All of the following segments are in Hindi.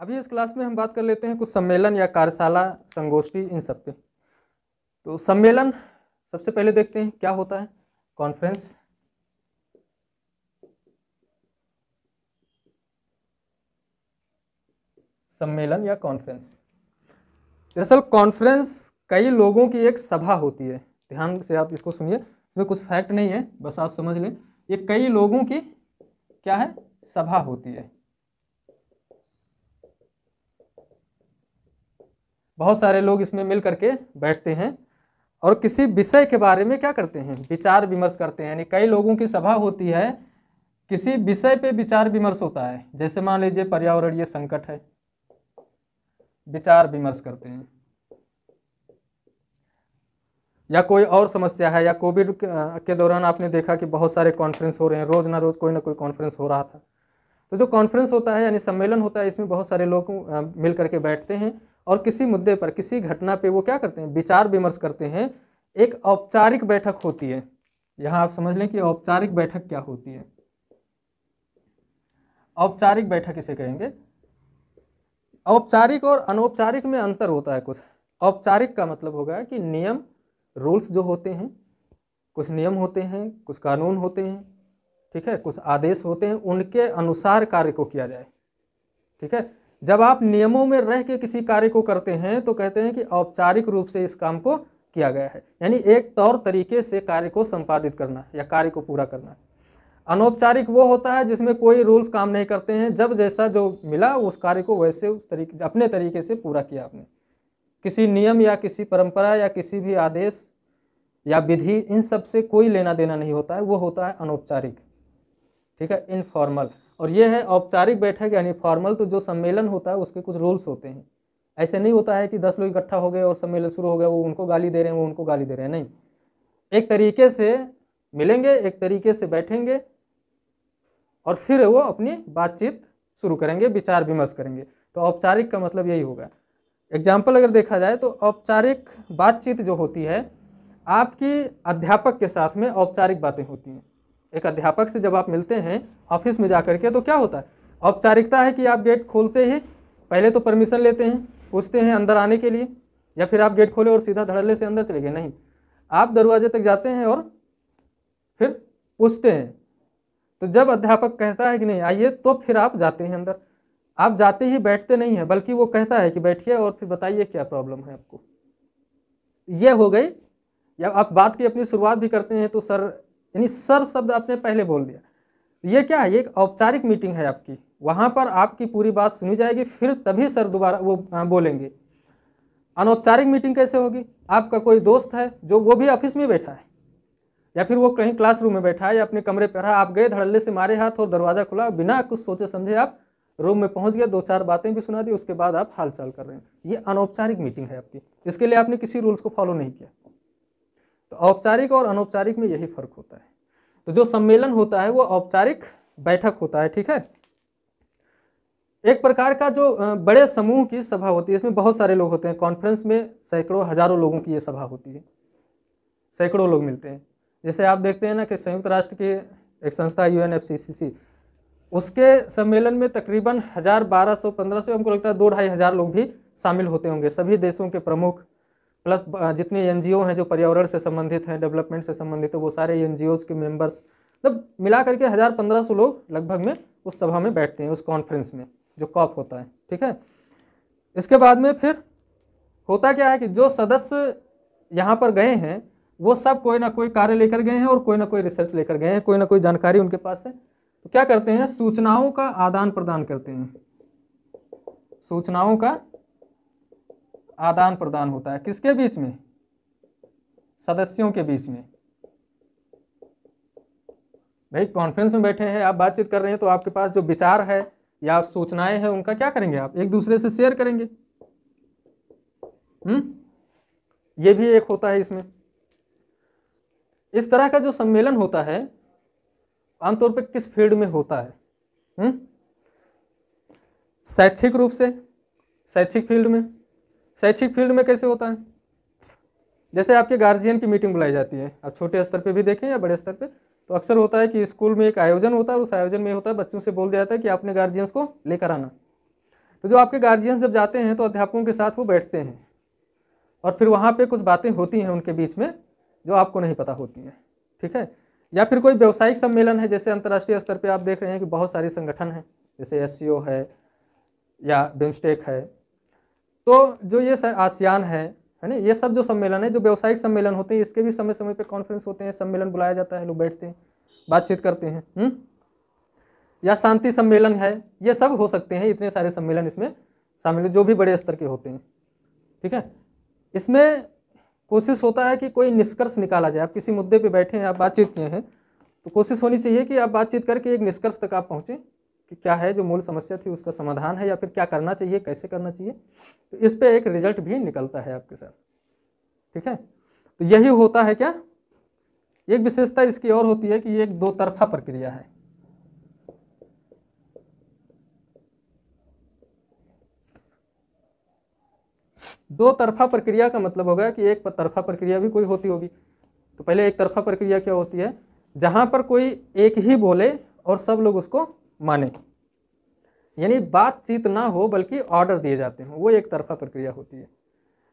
अभी इस क्लास में हम बात कर लेते हैं कुछ सम्मेलन या कार्यशाला संगोष्ठी इन सब पे तो सम्मेलन सबसे पहले देखते हैं क्या होता है कॉन्फ्रेंस सम्मेलन या कॉन्फ्रेंस दरअसल कॉन्फ्रेंस कई लोगों की एक सभा होती है ध्यान से आप इसको सुनिए इसमें कुछ फैक्ट नहीं है बस आप समझ लें ये कई लोगों की क्या है सभा होती है बहुत सारे लोग इसमें मिल करके बैठते हैं और किसी विषय के बारे में क्या करते हैं विचार विमर्श करते हैं यानी कई लोगों की सभा होती है किसी विषय पे विचार विमर्श होता है जैसे मान लीजिए पर्यावरणीय संकट है विचार विमर्श करते हैं या कोई और समस्या है या कोविड के दौरान आपने देखा कि बहुत सारे कॉन्फ्रेंस हो रहे हैं रोज़ ना रोज़ कोई ना कोई कॉन्फ्रेंस हो रहा था तो जो कॉन्फ्रेंस होता है यानी सम्मेलन होता है इसमें बहुत सारे लोग मिल करके बैठते हैं और किसी मुद्दे पर किसी घटना पे वो क्या करते हैं विचार विमर्श करते हैं एक औपचारिक बैठक होती है यहाँ आप समझ लें कि औपचारिक बैठक क्या होती है औपचारिक बैठक इसे कहेंगे औपचारिक और अनौपचारिक में अंतर होता है कुछ औपचारिक का मतलब होगा कि नियम रूल्स जो होते हैं कुछ नियम होते हैं कुछ कानून होते हैं ठीक है कुछ आदेश होते हैं उनके अनुसार कार्य को किया जाए ठीक है जब आप नियमों में रह के किसी कार्य को करते हैं तो कहते हैं कि औपचारिक रूप से इस काम को किया गया है यानी एक तौर तरीके से कार्य को संपादित करना या कार्य को पूरा करना अनौपचारिक वो होता है जिसमें कोई रूल्स काम नहीं करते हैं जब जैसा जो मिला उस कार्य को वैसे उस तरीके अपने तरीके से पूरा किया आपने किसी नियम या किसी परंपरा या किसी भी आदेश या विधि इन सब से कोई लेना देना नहीं होता है वो होता है अनौपचारिक ठीक है इनफॉर्मल और ये है औपचारिक बैठक यानी फॉर्मल तो जो सम्मेलन होता है उसके कुछ रूल्स होते हैं ऐसे नहीं होता है कि दस लोग इकट्ठा हो गए और सम्मेलन शुरू हो गया वो उनको गाली दे रहे हैं वो उनको गाली दे रहे हैं नहीं एक तरीके से मिलेंगे एक तरीके से बैठेंगे और फिर वो अपनी बातचीत शुरू करेंगे विचार विमर्श करेंगे तो औपचारिक का मतलब यही होगा एग्जाम्पल अगर देखा जाए तो औपचारिक बातचीत जो होती है आपकी अध्यापक के साथ में औपचारिक बातें होती हैं एक अध्यापक से जब आप मिलते हैं ऑफिस में जा करके के तो क्या होता है औपचारिकता है कि आप गेट खोलते ही पहले तो परमिशन लेते हैं पूछते हैं अंदर आने के लिए या फिर आप गेट खोले और सीधा धड़ल्ले से अंदर चले गए नहीं आप दरवाजे तक जाते हैं और फिर पूछते हैं तो जब अध्यापक कहता है कि नहीं आइए तो फिर आप जाते हैं अंदर आप जाते ही बैठते नहीं हैं बल्कि वो कहता है कि बैठिए और फिर बताइए क्या प्रॉब्लम है आपको यह हो गई या आप बात की अपनी शुरुआत भी करते हैं तो सर यानी सर शब्द आपने पहले बोल दिया ये क्या है ये एक औपचारिक मीटिंग है आपकी वहाँ पर आपकी पूरी बात सुनी जाएगी फिर तभी सर दोबारा वो हाँ, बोलेंगे अनौपचारिक मीटिंग कैसे होगी आपका कोई दोस्त है जो वो भी ऑफिस में बैठा है या फिर वो कहीं क्लासरूम में बैठा है या अपने कमरे पर है आप गए धड़ल्ले से मारे हाथ और दरवाज़ा खुला बिना कुछ सोचे समझे आप रूम में पहुंच गए दो चार बातें भी सुना दी उसके बाद आप हालचाल कर रहे हैं ये अनौपचारिक मीटिंग है आपकी इसके लिए आपने किसी रूल्स को फॉलो नहीं किया तो औपचारिक और अनौपचारिक में यही फर्क होता है तो जो सम्मेलन होता है वो औपचारिक बैठक होता है ठीक है एक प्रकार का जो बड़े समूह की सभा होती है इसमें बहुत सारे लोग होते हैं कॉन्फ्रेंस में सैकड़ों हजारों लोगों की ये सभा होती है सैकड़ों लोग मिलते हैं जैसे आप देखते हैं ना कि संयुक्त राष्ट्र की एक संस्था यू एन उसके सम्मेलन में तकरीबन हज़ार बारह सौ पंद्रह सौ हमको लगता है दो ढाई हज़ार लोग भी शामिल होते होंगे सभी देशों के प्रमुख प्लस जितने एन हैं जो पर्यावरण से संबंधित हैं डेवलपमेंट से संबंधित है वो सारे एन के मेम्बर्स मतलब मिला करके हज़ार पंद्रह सौ लोग लगभग में उस सभा में बैठते हैं उस कॉन्फ्रेंस में जो कॉप होता है ठीक है इसके बाद में फिर होता क्या है कि जो सदस्य यहाँ पर गए हैं वो सब कोई ना कोई कार्य लेकर गए हैं और कोई ना कोई रिसर्च लेकर गए हैं कोई ना कोई जानकारी उनके पास है तो क्या करते हैं सूचनाओं का आदान प्रदान करते हैं सूचनाओं का आदान प्रदान होता है किसके बीच में सदस्यों के बीच में भाई कॉन्फ्रेंस में बैठे हैं आप बातचीत कर रहे हैं तो आपके पास जो विचार है या आप सूचनाएं हैं उनका क्या करेंगे आप एक दूसरे से शेयर करेंगे हम्म ये भी एक होता है इसमें इस तरह का जो सम्मेलन होता है आमतौर पर किस फील्ड में होता है हम्म? शैक्षिक रूप से शैक्षिक फील्ड में शैक्षिक फील्ड में कैसे होता है जैसे आपके गार्जियन की मीटिंग बुलाई जाती है आप छोटे स्तर पर भी देखें या बड़े स्तर पर तो अक्सर होता है कि स्कूल में एक आयोजन होता है उस आयोजन में होता है बच्चों से बोल दिया जाता है कि आपने गार्जियंस को लेकर आना तो जो आपके गार्जियंस जब जाते हैं तो अध्यापकों के साथ वो बैठते हैं और फिर वहाँ पर कुछ बातें होती हैं उनके बीच में जो आपको नहीं पता होती हैं ठीक है या फिर कोई व्यावसायिक सम्मेलन है जैसे अंतर्राष्ट्रीय स्तर पर आप देख रहे हैं कि बहुत सारे संगठन हैं जैसे एस है या बिमस्टेक है तो जो ये आसियान है है ना ये सब जो सम्मेलन है जो व्यावसायिक सम्मेलन होते हैं इसके भी समय समय पर कॉन्फ्रेंस होते हैं सम्मेलन बुलाया जाता है लोग बैठते हैं बातचीत करते हैं हुँ? हम्म? या शांति सम्मेलन है ये सब हो सकते हैं इतने सारे सम्मेलन इसमें शामिल जो भी बड़े स्तर के होते हैं ठीक है इसमें कोशिश होता है कि कोई निष्कर्ष निकाला जाए आप किसी मुद्दे पे बैठे हैं आप बातचीत किए हैं तो कोशिश होनी चाहिए कि आप बातचीत करके एक निष्कर्ष तक आप पहुँचें कि क्या है जो मूल समस्या थी उसका समाधान है या फिर क्या करना चाहिए कैसे करना चाहिए तो इस पर एक रिजल्ट भी निकलता है आपके साथ ठीक है तो यही होता है क्या एक विशेषता इसकी और होती है कि ये एक दो तरफा प्रक्रिया है दो तरफा प्रक्रिया का मतलब होगा कि एक तरफा प्रक्रिया भी कोई होती होगी तो पहले एक तरफा प्रक्रिया क्या होती है जहां पर कोई एक ही बोले और सब लोग उसको माने यानी बातचीत ना हो बल्कि ऑर्डर दिए जाते हैं वो एक तरफा प्रक्रिया होती है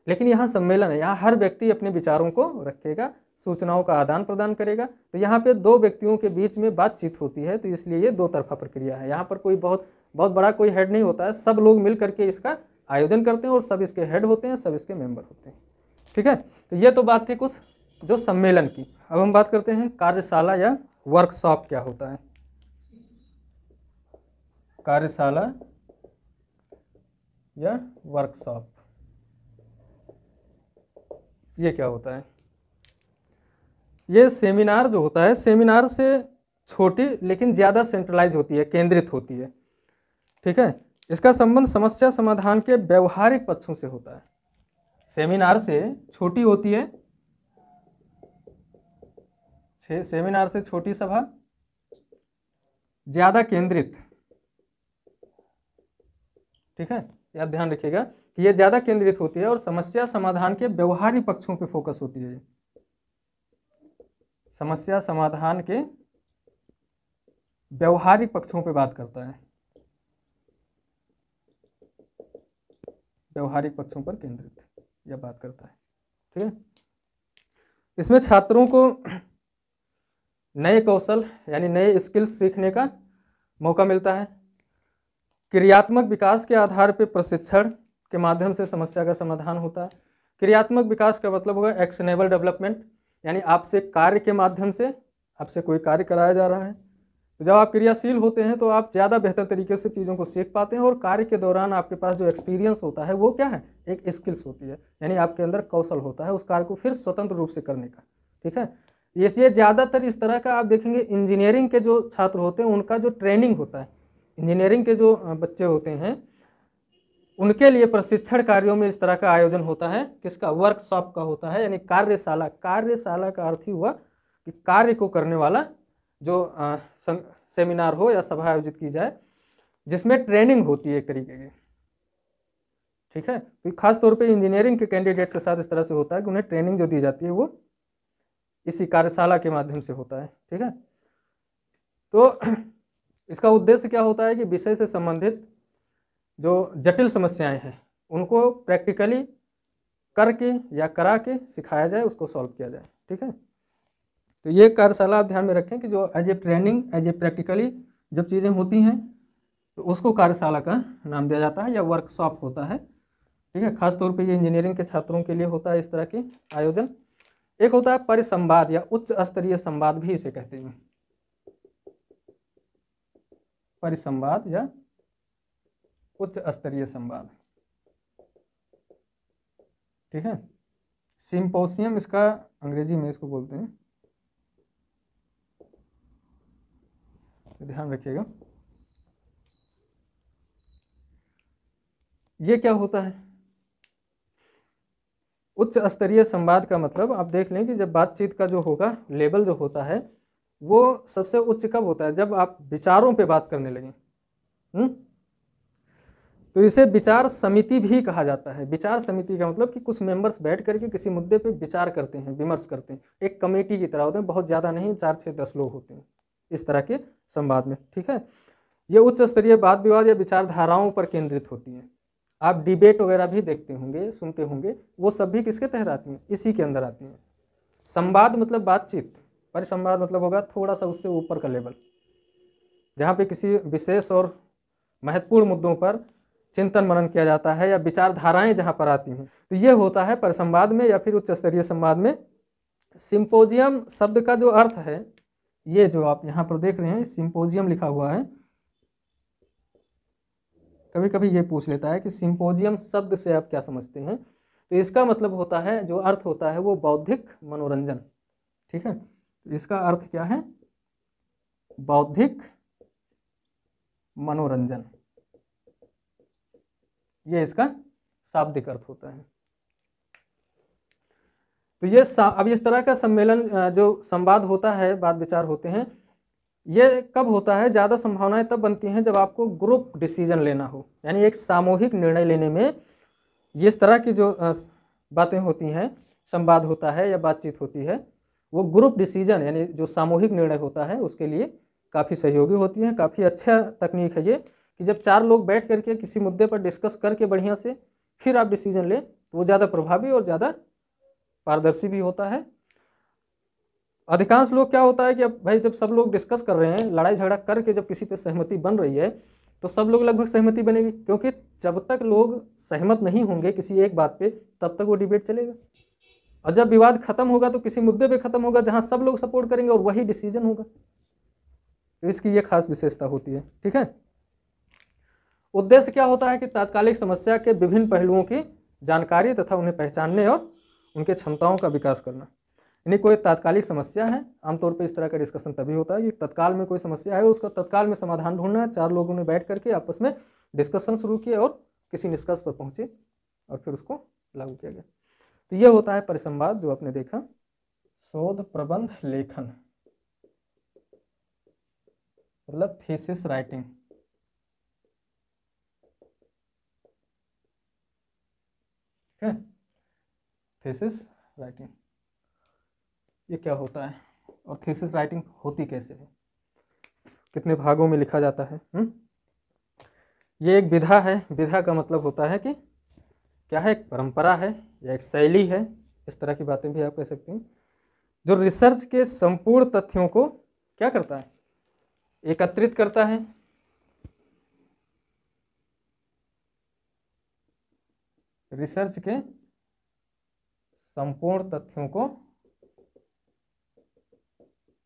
लेकिन यहाँ सम्मेलन है यहाँ हर व्यक्ति अपने विचारों को रखेगा सूचनाओं का आदान प्रदान करेगा तो यहाँ पे दो व्यक्तियों के बीच में बातचीत होती है तो इसलिए ये दो तरफा प्रक्रिया है यहाँ पर कोई बहुत बहुत बड़ा कोई हेड नहीं होता है सब लोग मिल करके इसका आयोजन करते हैं और सब इसके हेड होते हैं सब इसके मेंबर होते हैं ठीक है तो ये तो बात थी कुछ जो सम्मेलन की अब हम बात करते हैं कार्यशाला या वर्कशॉप क्या होता है कार्यशाला या वर्कशॉप ये क्या होता है ये सेमिनार जो होता है सेमिनार से छोटी लेकिन ज़्यादा सेंट्रलाइज होती है केंद्रित होती है ठीक है इसका संबंध समस्या समाधान के व्यवहारिक पक्षों से होता है सेमिनार से छोटी होती है सेमिनार से छोटी सभा ज़्यादा केंद्रित ठीक है आप ध्यान रखिएगा कि ये ज़्यादा केंद्रित होती है और समस्या समाधान के व्यवहारिक पक्षों पे फोकस होती है समस्या समाधान के व्यवहारिक पक्षों पे बात करता है व्यवहारिक पक्षों पर केंद्रित यह बात करता है ठीक है इसमें छात्रों को नए कौशल यानी नए स्किल्स सीखने का मौका मिलता है क्रियात्मक विकास के आधार पर प्रशिक्षण के माध्यम से समस्या का समाधान होता है क्रियात्मक विकास का मतलब होगा एक्शनेबल डेवलपमेंट यानी आपसे कार्य के माध्यम से आपसे कोई कार्य कराया जा रहा है तो जब आप क्रियाशील होते हैं तो आप ज़्यादा बेहतर तरीके से चीज़ों को सीख पाते हैं और कार्य के दौरान आपके पास जो एक्सपीरियंस होता है वो क्या है एक स्किल्स होती है यानी आपके अंदर कौशल होता है उस कार्य को फिर स्वतंत्र रूप से करने का ठीक है इसलिए ज़्यादातर इस तरह का आप देखेंगे इंजीनियरिंग के जो छात्र होते हैं उनका जो ट्रेनिंग होता है इंजीनियरिंग के जो बच्चे होते हैं उनके लिए प्रशिक्षण कार्यों में इस तरह का आयोजन होता है किसका वर्कशॉप का होता है यानी कार्यशाला कार्यशाला का अर्थ ही हुआ कि कार्य को करने वाला जो आ, सं, सेमिनार हो या सभा आयोजित की जाए जिसमें ट्रेनिंग होती है एक तरीके की ठीक है तो खास तौर पे इंजीनियरिंग के कैंडिडेट्स के साथ इस तरह से होता है कि उन्हें ट्रेनिंग जो दी जाती है वो इसी कार्यशाला के माध्यम से होता है ठीक है तो इसका उद्देश्य क्या होता है कि विषय से संबंधित जो जटिल समस्याएं हैं उनको प्रैक्टिकली करके या करा के सिखाया जाए उसको सॉल्व किया जाए ठीक है तो ये कार्यशाला आप ध्यान में रखें कि जो as a training as a practically जब चीज़ें होती हैं तो उसको कार्यशाला का नाम दिया जाता है या वर्कशॉप होता है ठीक है खासतौर पर ये इंजीनियरिंग के छात्रों के लिए होता है इस तरह के आयोजन एक होता है परिसंवाद या उच्च स्तरीय संवाद भी इसे कहते हैं परिसंवाद या उच्च स्तरीय संवाद ठीक है सिंपोसियम इसका अंग्रेजी में इसको बोलते हैं तो ध्यान रखिएगा ये क्या होता है उच्च स्तरीय संवाद का मतलब आप देख लें कि जब बातचीत का जो होगा लेवल जो होता है वो सबसे उच्च कब होता है जब आप विचारों पे बात करने लगे हम्म? तो इसे विचार समिति भी कहा जाता है विचार समिति का मतलब कि कुछ मेंबर्स बैठ करके किसी मुद्दे पे विचार करते हैं विमर्श करते हैं एक कमेटी की तरह होते हैं बहुत ज़्यादा नहीं चार छः दस लोग होते हैं इस तरह के संवाद में ठीक है ये उच्च स्तरीय वाद विवाद या विचारधाराओं पर केंद्रित होती हैं आप डिबेट वगैरह भी देखते होंगे सुनते होंगे वो सब भी किसके तहत आती हैं इसी के अंदर आती हैं संवाद मतलब बातचीत परिसंवाद मतलब होगा थोड़ा सा उससे ऊपर का लेवल जहाँ पे किसी विशेष और महत्वपूर्ण मुद्दों पर चिंतन मनन किया जाता है या विचारधाराएं जहाँ पर आती हैं तो ये होता है परिसंवाद में या फिर उच्च स्तरीय संवाद में सिंपोजियम शब्द का जो अर्थ है ये जो आप यहाँ पर देख रहे हैं सिंपोजियम लिखा हुआ है कभी कभी ये पूछ लेता है कि सिंपोजियम शब्द से आप क्या समझते हैं तो इसका मतलब होता है जो अर्थ होता है वो बौद्धिक मनोरंजन ठीक है इसका अर्थ क्या है बौद्धिक मनोरंजन ये इसका शाब्दिक अर्थ होता है तो ये अब इस तरह का सम्मेलन जो संवाद होता है बात विचार होते हैं ये कब होता है ज़्यादा संभावनाएं तब बनती हैं जब आपको ग्रुप डिसीजन लेना हो यानी एक सामूहिक निर्णय लेने में इस तरह की जो बातें होती हैं संवाद होता है या बातचीत होती है वो ग्रुप डिसीजन यानी जो सामूहिक निर्णय होता है उसके लिए काफ़ी सहयोगी होती है काफ़ी अच्छा तकनीक है ये कि जब चार लोग बैठ करके किसी मुद्दे पर डिस्कस करके बढ़िया से फिर आप डिसीजन लें तो वो ज़्यादा प्रभावी और ज़्यादा पारदर्शी भी होता है अधिकांश लोग क्या होता है कि अब भाई जब सब लोग डिस्कस कर रहे हैं लड़ाई झगड़ा करके जब किसी पे सहमति बन रही है तो सब लोग लगभग सहमति बनेगी क्योंकि जब तक लोग सहमत नहीं होंगे किसी एक बात पे तब तक वो डिबेट चलेगा और जब विवाद खत्म होगा तो किसी मुद्दे पे खत्म होगा जहां सब लोग सपोर्ट करेंगे और वही डिसीजन होगा तो इसकी ये खास विशेषता होती है ठीक है उद्देश्य क्या होता है कि तात्कालिक समस्या के विभिन्न पहलुओं की जानकारी तथा उन्हें पहचानने और उनके क्षमताओं का विकास करना यानी कोई तात्कालिक समस्या है आमतौर पर इस तरह का डिस्कशन तभी होता है कि तत्काल में कोई समस्या है और उसका तत्काल में समाधान ढूंढना है चार लोगों ने बैठ करके आपस में डिस्कशन शुरू किया और किसी निष्कर्ष पर पहुंचे और फिर उसको लागू किया गया तो यह होता है परिसंवाद जो आपने देखा शोध प्रबंध लेखन मतलब थीसिस राइटिंग ठीक है थीसिस राइटिंग ये क्या होता है और थीसिस राइटिंग होती कैसे है कितने भागों में लिखा जाता है हुँ? हम्म? ये एक विधा है विधा का मतलब होता है कि क्या है एक परंपरा है या एक शैली है इस तरह की बातें भी आप कह सकते हैं जो रिसर्च के संपूर्ण तथ्यों को क्या करता है एकत्रित करता है रिसर्च के संपूर्ण तथ्यों को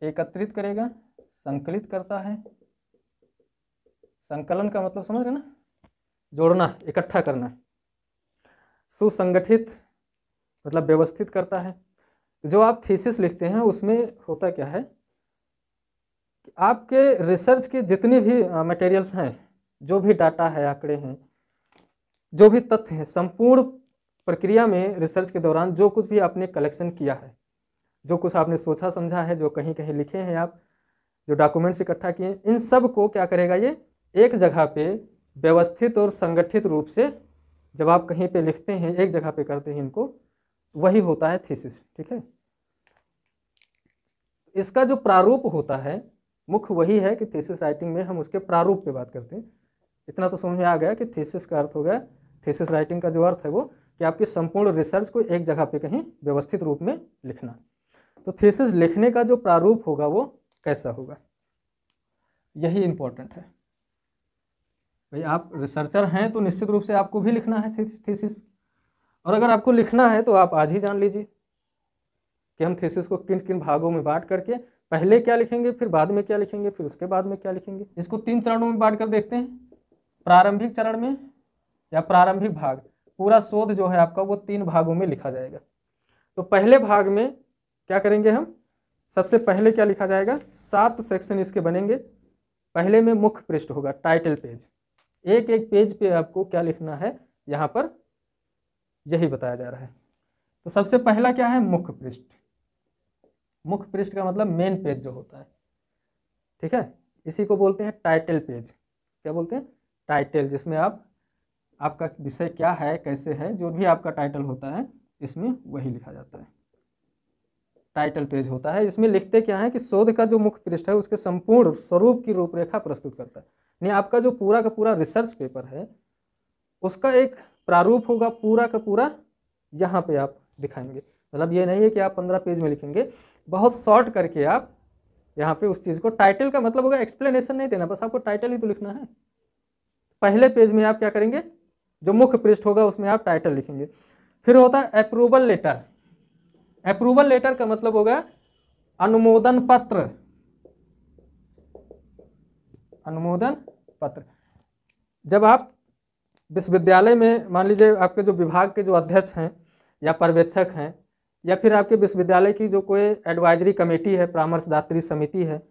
एकत्रित करेगा संकलित करता है संकलन का मतलब समझ रहे ना जोड़ना इकट्ठा करना सुसंगठित मतलब व्यवस्थित करता है जो आप थीसिस लिखते हैं उसमें होता क्या है कि आपके रिसर्च के जितने भी मटेरियल्स हैं जो भी डाटा है आंकड़े हैं जो भी तथ्य हैं संपूर्ण प्रक्रिया में रिसर्च के दौरान जो कुछ भी आपने कलेक्शन किया है जो कुछ आपने सोचा समझा है जो कहीं कहीं लिखे हैं आप जो डॉक्यूमेंट्स इकट्ठा किए इन सब को क्या करेगा ये एक जगह पे व्यवस्थित और संगठित रूप से जब आप कहीं पे लिखते हैं एक जगह पे करते हैं इनको वही होता है थीसिस ठीक है इसका जो प्रारूप होता है मुख्य वही है कि थीसिस राइटिंग में हम उसके प्रारूप पे बात करते हैं इतना तो समझ में आ गया कि थीसिस का अर्थ हो गया थीसिस राइटिंग का जो अर्थ है वो कि आपकी संपूर्ण रिसर्च को एक जगह पे कहीं व्यवस्थित रूप में लिखना तो थीसिस लिखने का जो प्रारूप होगा वो कैसा होगा यही इम्पोर्टेंट है भाई आप रिसर्चर हैं तो निश्चित रूप से आपको भी लिखना है थीसिस और अगर आपको लिखना है तो आप आज ही जान लीजिए कि हम थीसिस को किन किन भागों में बांट करके पहले क्या लिखेंगे फिर बाद में क्या लिखेंगे फिर उसके बाद में क्या लिखेंगे इसको तीन चरणों में बांट कर देखते हैं प्रारंभिक चरण में या प्रारंभिक भाग पूरा शोध जो है आपका वो तीन भागों में लिखा जाएगा तो पहले भाग में क्या करेंगे हम सबसे पहले क्या लिखा जाएगा सात सेक्शन इसके बनेंगे पहले में मुख्य पृष्ठ होगा टाइटल पेज एक एक पेज पे आपको क्या लिखना है यहाँ पर यही बताया जा रहा है तो सबसे पहला क्या है मुख्य पृष्ठ मुख्य पृष्ठ का मतलब मेन पेज जो होता है ठीक है इसी को बोलते हैं टाइटल पेज क्या बोलते हैं टाइटल जिसमें आप आपका विषय क्या है कैसे है जो भी आपका टाइटल होता है इसमें वही लिखा जाता है टाइटल पेज होता है इसमें लिखते क्या है कि शोध का जो मुख्य पृष्ठ है उसके संपूर्ण स्वरूप की रूपरेखा प्रस्तुत करता है यानी आपका जो पूरा का पूरा रिसर्च पेपर है उसका एक प्रारूप होगा पूरा का पूरा यहाँ पे आप दिखाएंगे मतलब ये नहीं है कि आप पंद्रह पेज में लिखेंगे बहुत शॉर्ट करके आप यहाँ पे उस चीज़ को टाइटल का मतलब होगा एक्सप्लेनेशन नहीं देना बस आपको टाइटल ही तो लिखना है पहले पेज में आप क्या करेंगे जो मुख्य पृष्ठ होगा उसमें आप टाइटल लिखेंगे फिर होता है अप्रूवल लेटर अप्रूवल लेटर का मतलब होगा अनुमोदन पत्र अनुमोदन पत्र जब आप विश्वविद्यालय में मान लीजिए आपके जो विभाग के जो अध्यक्ष हैं या पर्यवेक्षक हैं या फिर आपके विश्वविद्यालय की जो कोई एडवाइजरी कमेटी है परामर्शदात्री समिति है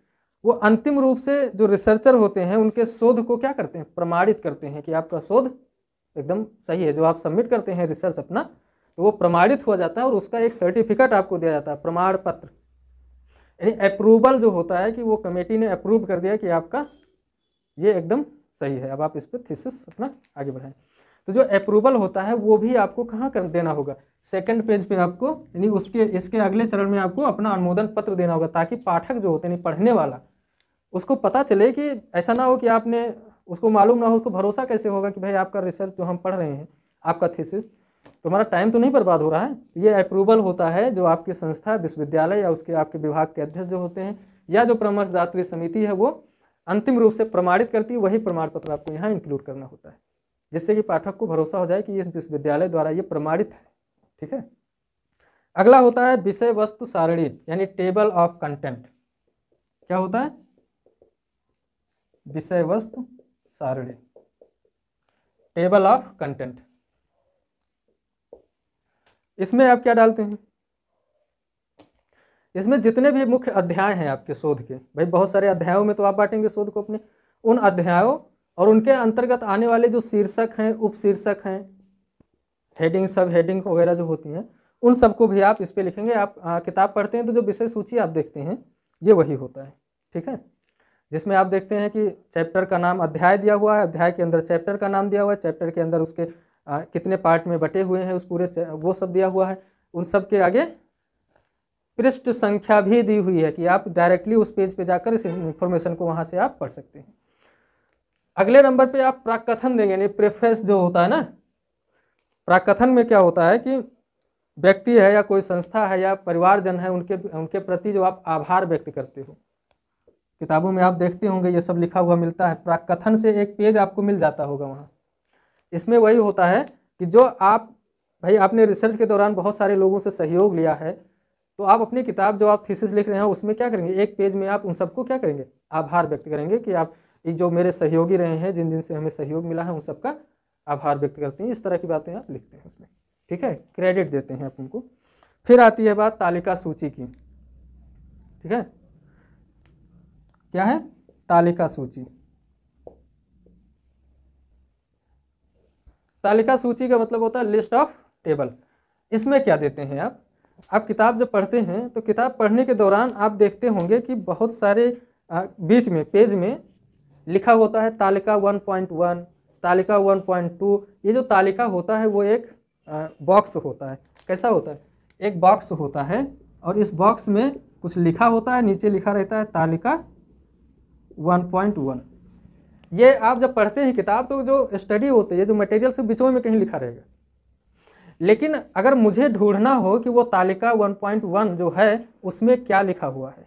वो अंतिम रूप से जो रिसर्चर होते हैं उनके शोध को क्या करते हैं प्रमाणित करते हैं कि आपका शोध एकदम सही है जो आप सबमिट करते हैं रिसर्च अपना तो वो प्रमाणित हुआ जाता है और उसका एक सर्टिफिकेट आपको दिया जाता है प्रमाण पत्र यानी अप्रूवल जो होता है कि वो कमेटी ने अप्रूव कर दिया कि आपका ये एकदम सही है अब आप इस पर थीसिस अपना आगे बढ़ाएं तो जो अप्रूवल होता है वो भी आपको कहाँ कर देना होगा सेकंड पेज पे आपको यानी उसके इसके अगले चरण में आपको अपना अनुमोदन पत्र देना होगा ताकि पाठक जो होते हैं पढ़ने वाला उसको पता चले कि ऐसा ना हो कि आपने उसको मालूम ना हो तो भरोसा कैसे होगा कि भाई आपका रिसर्च जो हम पढ़ रहे हैं आपका थीसिस तो हमारा टाइम तो नहीं बर्बाद हो रहा है ये अप्रूवल होता है जो आपकी संस्था विश्वविद्यालय या उसके आपके विभाग के अध्यक्ष जो होते हैं या जो परामर्शदात्री समिति है वो अंतिम रूप से प्रमाणित करती है वही प्रमाण पत्र आपको यहाँ इंक्लूड करना होता है जिससे कि पाठक को भरोसा हो जाए कि इस विश्वविद्यालय द्वारा ये प्रमाणित है ठीक है अगला होता है विषय वस्तु सारणी यानी टेबल ऑफ कंटेंट क्या होता है विषय वस्तु सारणी टेबल ऑफ कंटेंट इसमें आप क्या डालते हैं इसमें जितने भी मुख्य अध्याय हैं आपके शोध के भाई बहुत सारे अध्यायों में तो आप बांटेंगे शोध को अपने उन अध्यायों और उनके अंतर्गत आने वाले जो शीर्षक हैं उपशीर्षक हैं हेडिंग सब हेडिंग वगैरह जो होती हैं उन सबको भी आप इस पर लिखेंगे आप आ, किताब पढ़ते हैं तो जो विषय सूची आप देखते हैं ये वही होता है ठीक है जिसमें आप देखते हैं कि चैप्टर का नाम अध्याय दिया हुआ है अध्याय के अंदर चैप्टर का नाम दिया हुआ है चैप्टर के अंदर उसके आ, कितने पार्ट में बटे हुए हैं उस पूरे वो सब दिया हुआ है उन सब के आगे पृष्ठ संख्या भी दी हुई है कि आप डायरेक्टली उस पेज पे जाकर इस इन्फॉर्मेशन को वहाँ से आप पढ़ सकते हैं अगले नंबर पे आप प्राकथन देंगे यानी प्रेफेस जो होता है ना प्राकथन में क्या होता है कि व्यक्ति है या कोई संस्था है या परिवारजन है उनके उनके प्रति जो आप आभार व्यक्त करते हो किताबों में आप देखते होंगे ये सब लिखा हुआ मिलता है प्राकथन से एक पेज आपको मिल जाता होगा वहाँ इसमें वही होता है कि जो आप भाई आपने रिसर्च के दौरान बहुत सारे लोगों से सहयोग लिया है तो आप अपनी किताब जो आप थीसिस लिख रहे हैं उसमें क्या करेंगे एक पेज में आप उन सबको क्या करेंगे आभार व्यक्त करेंगे कि आप जो मेरे सहयोगी रहे हैं जिन जिन से हमें सहयोग मिला है उन सबका आभार व्यक्त करते हैं इस तरह की बातें आप लिखते हैं उसमें ठीक है क्रेडिट देते हैं आप उनको फिर आती है बात तालिका सूची की ठीक है क्या है तालिका सूची तालिका सूची का मतलब होता है लिस्ट ऑफ टेबल इसमें क्या देते हैं आप आप किताब जब पढ़ते हैं तो किताब पढ़ने के दौरान आप देखते होंगे कि बहुत सारे बीच में पेज में लिखा होता है तालिका 1.1 तालिका 1.2 ये जो तालिका होता है वो एक बॉक्स होता है कैसा होता है एक बॉक्स होता है और इस बॉक्स में कुछ लिखा होता है नीचे लिखा रहता है तालिका 1.1 ये आप जब पढ़ते हैं किताब तो जो स्टडी होती है जो मटेरियल से बीचों में कहीं लिखा रहेगा लेकिन अगर मुझे ढूंढना हो कि वो तालिका 1.1 जो है उसमें क्या लिखा हुआ है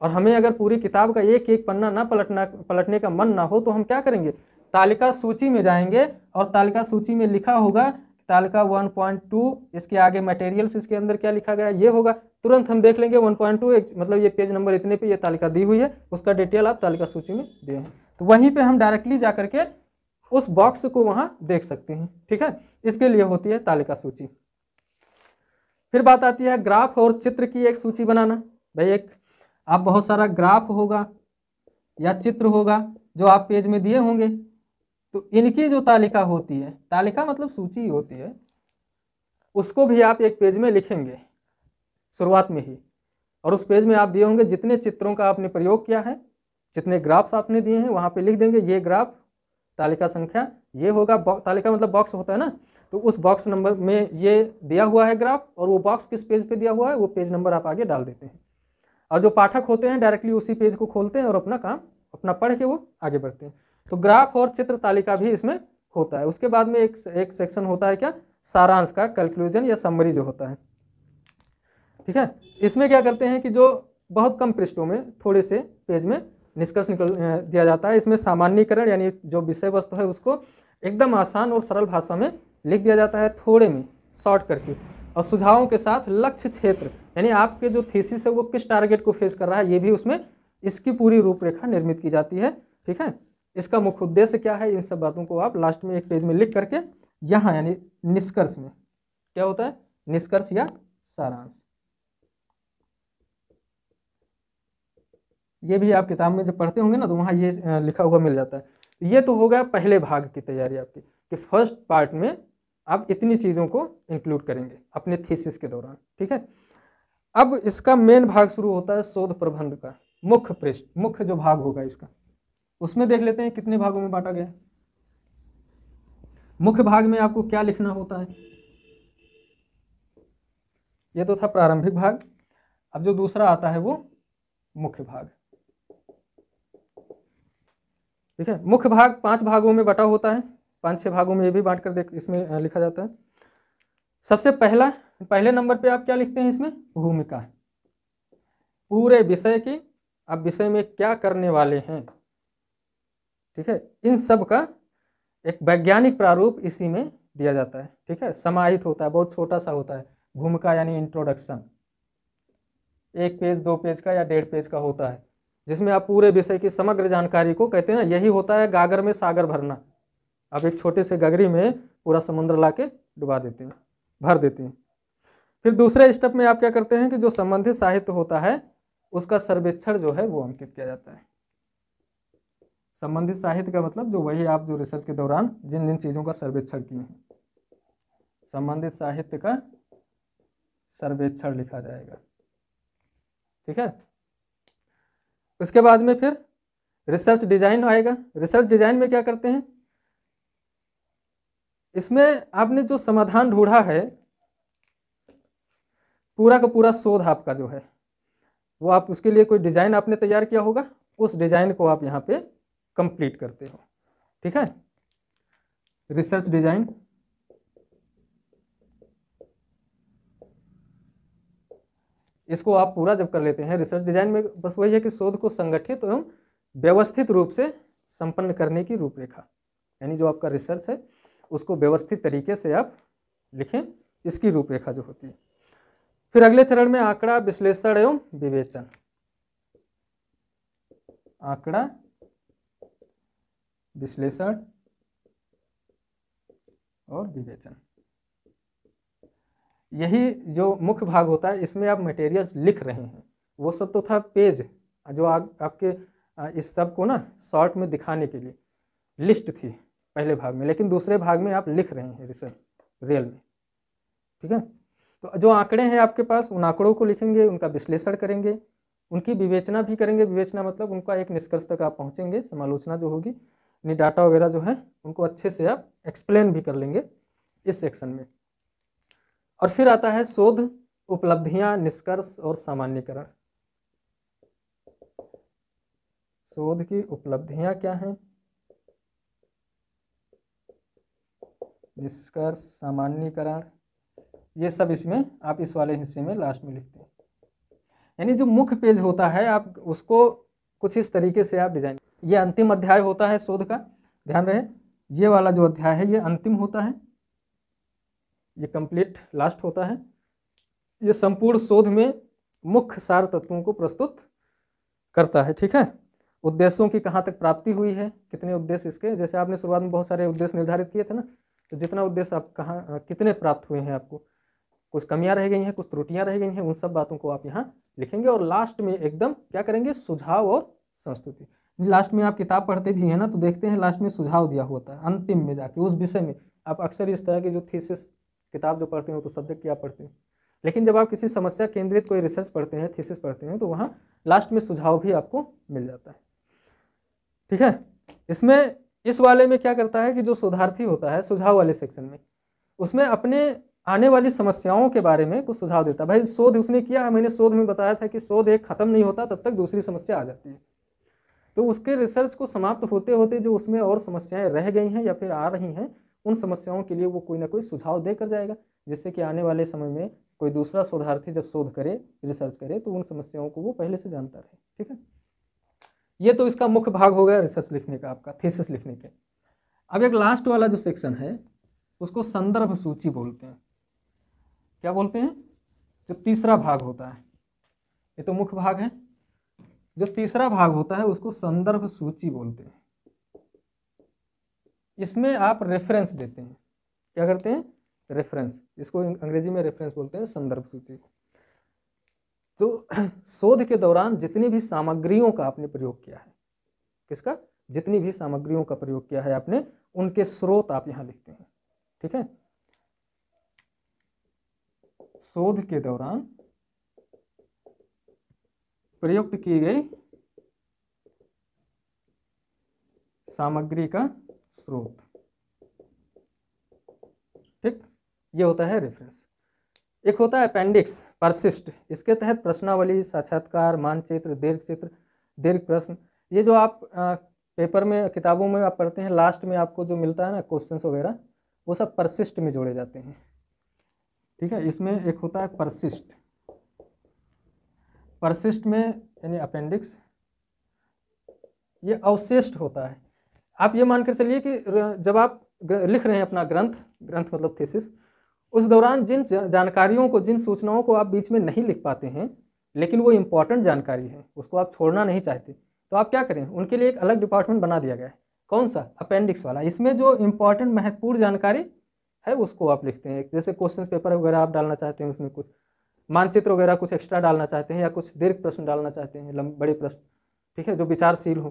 और हमें अगर पूरी किताब का एक एक पन्ना ना पलटना पलटने का मन ना हो तो हम क्या करेंगे तालिका सूची में जाएंगे और तालिका सूची में लिखा होगा तालिका 1.2 इसके आगे मटेरियल्स इसके अंदर क्या लिखा गया ये होगा तुरंत हम देख लेंगे 1.2 मतलब ये पेज नंबर इतने पे ये तालिका दी हुई है उसका डिटेल आप तालिका सूची में दिए तो वहीं पे हम डायरेक्टली जा करके उस बॉक्स को वहां देख सकते हैं ठीक है इसके लिए होती है तालिका सूची फिर बात आती है ग्राफ और चित्र की एक सूची बनाना भाई एक आप बहुत सारा ग्राफ होगा या चित्र होगा जो आप पेज में दिए होंगे तो इनकी जो तालिका होती है तालिका मतलब सूची होती है उसको भी आप एक पेज में लिखेंगे शुरुआत में ही और उस पेज में आप दिए होंगे जितने चित्रों का आपने प्रयोग किया है जितने ग्राफ्स आपने दिए हैं वहाँ पे लिख देंगे ये ग्राफ तालिका संख्या ये होगा तालिका मतलब बॉक्स होता है ना तो उस बॉक्स नंबर में ये दिया हुआ है ग्राफ और वो बॉक्स किस पेज पे दिया हुआ है वो पेज नंबर आप आगे डाल देते हैं और जो पाठक होते हैं डायरेक्टली उसी पेज को खोलते हैं और अपना काम अपना पढ़ के वो आगे बढ़ते हैं तो ग्राफ और चित्र तालिका भी इसमें होता है उसके बाद में एक एक सेक्शन होता है क्या सारांश का कैलकुलेशन या समरी जो होता है ठीक है इसमें क्या करते हैं कि जो बहुत कम पृष्ठों में थोड़े से पेज में निष्कर्ष निकल दिया जाता है इसमें सामान्यकरण यानी जो विषय वस्तु है उसको एकदम आसान और सरल भाषा में लिख दिया जाता है थोड़े में शॉर्ट करके और सुझावों के साथ लक्ष्य क्षेत्र यानी आपके जो थीसिस है वो किस टारगेट को फेस कर रहा है ये भी उसमें इसकी पूरी रूपरेखा निर्मित की जाती है ठीक है इसका मुख्य उद्देश्य क्या है इन सब बातों को आप लास्ट में एक पेज में लिख करके यहाँ यानी निष्कर्ष में क्या होता है निष्कर्ष या सारांश ये भी आप किताब में जब पढ़ते होंगे ना तो वहाँ ये लिखा हुआ मिल जाता है ये तो होगा पहले भाग की तैयारी आपकी कि फर्स्ट पार्ट में आप इतनी चीज़ों को इंक्लूड करेंगे अपने थीसिस के दौरान ठीक है अब इसका मेन भाग शुरू होता है शोध प्रबंध का मुख्य पृष्ठ मुख्य जो भाग होगा इसका उसमें देख लेते हैं कितने भागों में बांटा गया मुख्य भाग में आपको क्या लिखना होता है ये तो था प्रारंभिक भाग अब जो दूसरा आता है वो मुख्य भाग ठीक है मुख्य भाग पांच भागों में बटा होता है पांच छह भागों में ये भी बांट कर देख इसमें लिखा जाता है सबसे पहला पहले नंबर पे आप क्या लिखते हैं इसमें भूमिका पूरे विषय की आप विषय में क्या करने वाले हैं ठीक है इन सब का एक वैज्ञानिक प्रारूप इसी में दिया जाता है ठीक है समाहित होता है बहुत छोटा सा होता है भूमिका यानी इंट्रोडक्शन एक पेज दो पेज का या डेढ़ पेज का होता है जिसमें आप पूरे विषय की समग्र जानकारी को कहते हैं ना यही होता है गागर में सागर भरना आप एक छोटे से गगरी में पूरा समुद्र ला के डुबा देते हैं भर देते हैं फिर दूसरे स्टेप में आप क्या करते हैं कि जो संबंधित साहित्य होता है उसका सर्वेक्षण जो है वो अंकित किया जाता है संबंधित साहित्य का मतलब जो वही आप जो रिसर्च के दौरान जिन जिन चीज़ों का सर्वेक्षण किए हैं संबंधित साहित्य का सर्वेक्षण लिखा जाएगा ठीक है उसके बाद में फिर रिसर्च डिजाइन आएगा रिसर्च डिजाइन में क्या करते हैं इसमें आपने जो समाधान ढूंढा है पूरा का पूरा शोध आपका जो है वो आप उसके लिए कोई डिज़ाइन आपने तैयार किया होगा उस डिज़ाइन को आप यहाँ पे कंप्लीट करते हो ठीक है रिसर्च डिज़ाइन इसको आप पूरा जब कर लेते हैं रिसर्च डिजाइन में बस वही है कि शोध को संगठित एवं व्यवस्थित रूप से संपन्न करने की रूपरेखा यानी जो आपका रिसर्च है उसको व्यवस्थित तरीके से आप लिखें इसकी रूपरेखा जो होती है फिर अगले चरण में आंकड़ा विश्लेषण एवं विवेचन आंकड़ा विश्लेषण और विवेचन यही जो मुख्य भाग होता है इसमें आप मटेरियल लिख रहे हैं वो सब तो था पेज जो आ, आपके इस सब को ना शॉर्ट में दिखाने के लिए लिस्ट थी पहले भाग में लेकिन दूसरे भाग में आप लिख रहे हैं रिसर्च रियल में ठीक है तो जो आंकड़े हैं आपके पास उन आंकड़ों को लिखेंगे उनका विश्लेषण करेंगे उनकी विवेचना भी करेंगे विवेचना मतलब उनका एक निष्कर्ष तक आप पहुँचेंगे समालोचना जो होगी यानी डाटा वगैरह जो है उनको अच्छे से आप एक्सप्लेन भी कर लेंगे इस सेक्शन में और फिर आता है शोध उपलब्धियां निष्कर्ष और सामान्यकरण शोध की उपलब्धियां क्या हैं निष्कर्ष सामान्यकरण ये सब इसमें आप इस वाले हिस्से में लास्ट में लिखते हैं यानी जो मुख्य पेज होता है आप उसको कुछ इस तरीके से आप डिजाइन ये अंतिम अध्याय होता है शोध का ध्यान रहे ये वाला जो अध्याय है ये अंतिम होता है ये कंप्लीट लास्ट होता है ये संपूर्ण शोध में मुख्य सार तत्वों को प्रस्तुत करता है ठीक है उद्देश्यों की कहाँ तक प्राप्ति हुई है कितने उद्देश्य इसके जैसे आपने शुरुआत में बहुत सारे उद्देश्य निर्धारित किए थे ना तो जितना उद्देश्य आप कहाँ कितने प्राप्त हुए हैं आपको कुछ कमियाँ रह गई हैं कुछ त्रुटियाँ रह गई हैं उन सब बातों को आप यहाँ लिखेंगे और लास्ट में एकदम क्या करेंगे सुझाव और संस्तुति लास्ट में आप किताब पढ़ते भी हैं ना तो देखते हैं लास्ट में सुझाव दिया होता है अंतिम में जाके उस विषय में आप अक्सर इस तरह के जो थीसिस किताब जो पढ़ते हो तो सब्जेक्ट क्या पढ़ते हो लेकिन जब आप किसी समस्या केंद्रित कोई रिसर्च पढ़ते हैं थीसिस पढ़ते हैं तो वहाँ लास्ट में सुझाव भी आपको मिल जाता है ठीक है इसमें इस वाले में क्या करता है कि जो शोधार्थी होता है सुझाव वाले सेक्शन में उसमें अपने आने वाली समस्याओं के बारे में कुछ सुझाव देता है भाई शोध उसने किया है मैंने शोध में बताया था कि शोध एक ख़त्म नहीं होता तब तक दूसरी समस्या आ जाती है तो उसके रिसर्च को समाप्त होते होते जो उसमें और समस्याएं रह गई हैं या फिर आ रही हैं उन समस्याओं के लिए वो कोई ना कोई सुझाव देकर जाएगा जिससे कि आने वाले समय में कोई दूसरा शोधार्थी जब शोध करे रिसर्च करे तो उन समस्याओं को वो पहले से जानता रहे ठीक है ये तो इसका मुख्य भाग हो गया रिसर्च लिखने का आपका थीसिस लिखने के अब एक लास्ट वाला जो सेक्शन है उसको संदर्भ सूची बोलते हैं क्या बोलते हैं जो तीसरा भाग होता है ये तो मुख्य भाग है जो तीसरा भाग होता है उसको संदर्भ सूची बोलते हैं इसमें आप रेफरेंस देते हैं क्या करते हैं रेफरेंस इसको अंग्रेजी में रेफरेंस बोलते हैं संदर्भ सूची तो शोध के दौरान जितनी भी सामग्रियों का आपने प्रयोग किया है किसका जितनी भी सामग्रियों का प्रयोग किया है आपने उनके स्रोत आप यहां लिखते हैं ठीक है शोध के दौरान प्रयुक्त की गई सामग्री का स्रोत ठीक ये होता है रेफरेंस एक होता है अपेंडिक्स परसिस्ट इसके तहत प्रश्नावली साक्षात्कार मानचित्र दीर्घ चित्र दीर्घ प्रश्न ये जो आप आ, पेपर में किताबों में आप पढ़ते हैं लास्ट में आपको जो मिलता है ना क्वेश्चंस वगैरह वो सब परसिस्ट में जोड़े जाते हैं ठीक है इसमें एक होता है परसिस्ट परसिस्ट में यानी अपेंडिक्स ये अवशिष्ट होता है आप ये मानकर चलिए कि जब आप लिख रहे हैं अपना ग्रंथ ग्रंथ मतलब थीसिस उस दौरान जिन जानकारियों को जिन सूचनाओं को आप बीच में नहीं लिख पाते हैं लेकिन वो इम्पॉर्टेंट जानकारी है उसको आप छोड़ना नहीं चाहते तो आप क्या करें उनके लिए एक अलग डिपार्टमेंट बना दिया गया है कौन सा अपेंडिक्स वाला इसमें जो इम्पॉर्टेंट महत्वपूर्ण जानकारी है उसको आप लिखते हैं जैसे क्वेश्चन पेपर वगैरह आप डालना चाहते हैं उसमें कुछ मानचित्र वगैरह कुछ एक्स्ट्रा डालना चाहते हैं या कुछ दीर्घ प्रश्न डालना चाहते हैं बड़े प्रश्न ठीक है जो विचारशील हों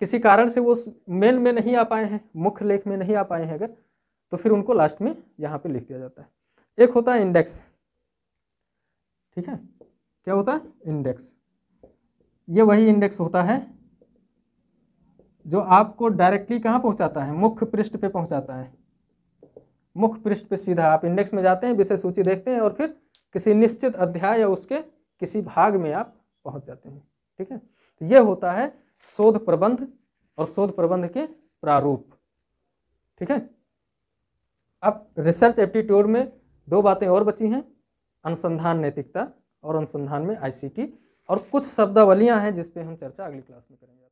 किसी कारण से वो मेन में नहीं आ पाए हैं मुख्य लेख में नहीं आ पाए हैं अगर तो फिर उनको लास्ट में यहाँ पे लिख दिया जाता है एक होता है इंडेक्स ठीक है क्या होता है इंडेक्स ये वही इंडेक्स होता है जो आपको डायरेक्टली कहाँ पहुँचाता है मुख्य पृष्ठ पे पहुँचाता है मुख्य पृष्ठ पे सीधा आप इंडेक्स में जाते हैं विषय सूची देखते हैं और फिर किसी निश्चित अध्याय या उसके किसी भाग में आप पहुँच जाते हैं ठीक है तो ये होता है शोध प्रबंध और शोध प्रबंध के प्रारूप ठीक है अब रिसर्च एप्टीट्यूड में दो बातें और बची हैं अनुसंधान नैतिकता और अनुसंधान में आईसीटी और कुछ शब्दावलियां हैं जिस पे हम चर्चा अगली क्लास में करेंगे